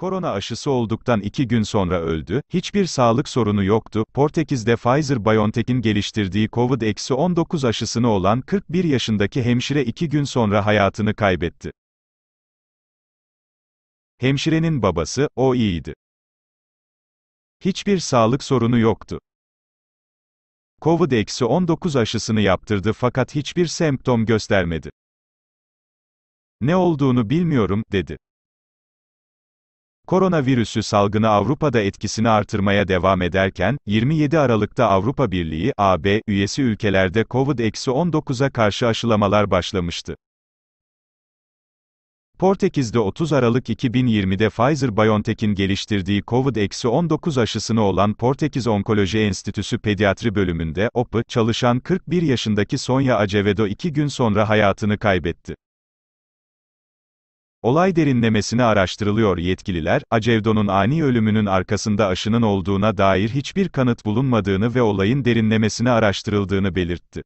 Korona aşısı olduktan iki gün sonra öldü, hiçbir sağlık sorunu yoktu. Portekiz'de Pfizer-BioNTech'in geliştirdiği COVID-19 aşısını olan 41 yaşındaki hemşire iki gün sonra hayatını kaybetti. Hemşirenin babası, o iyiydi. Hiçbir sağlık sorunu yoktu. COVID-19 aşısını yaptırdı fakat hiçbir semptom göstermedi. Ne olduğunu bilmiyorum, dedi. Koronavirüsü salgını Avrupa'da etkisini artırmaya devam ederken, 27 Aralık'ta Avrupa Birliği, AB, üyesi ülkelerde COVID-19'a karşı aşılamalar başlamıştı. Portekiz'de 30 Aralık 2020'de Pfizer-BioNTech'in geliştirdiği COVID-19 aşısını olan Portekiz Onkoloji Enstitüsü Pediatri Bölümünde, OP'ı, çalışan 41 yaşındaki Sonya Acevedo 2 gün sonra hayatını kaybetti. Olay derinlemesine araştırılıyor yetkililer, Acevdo'nun ani ölümünün arkasında aşının olduğuna dair hiçbir kanıt bulunmadığını ve olayın derinlemesine araştırıldığını belirtti.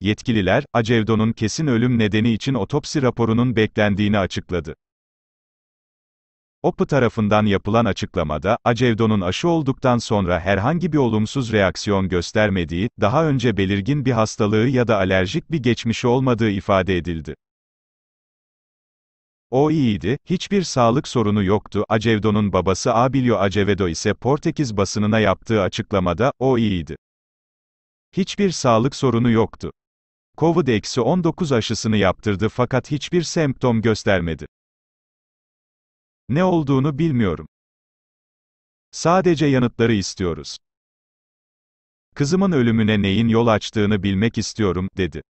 Yetkililer, Acevdo'nun kesin ölüm nedeni için otopsi raporunun beklendiğini açıkladı. OPPI tarafından yapılan açıklamada, Acevdo'nun aşı olduktan sonra herhangi bir olumsuz reaksiyon göstermediği, daha önce belirgin bir hastalığı ya da alerjik bir geçmişi olmadığı ifade edildi. O iyiydi, hiçbir sağlık sorunu yoktu. Acevedo'nun babası Abilio Acevedo ise Portekiz basınına yaptığı açıklamada, o iyiydi. Hiçbir sağlık sorunu yoktu. Covid-19 aşısını yaptırdı fakat hiçbir semptom göstermedi. Ne olduğunu bilmiyorum. Sadece yanıtları istiyoruz. Kızımın ölümüne neyin yol açtığını bilmek istiyorum, dedi.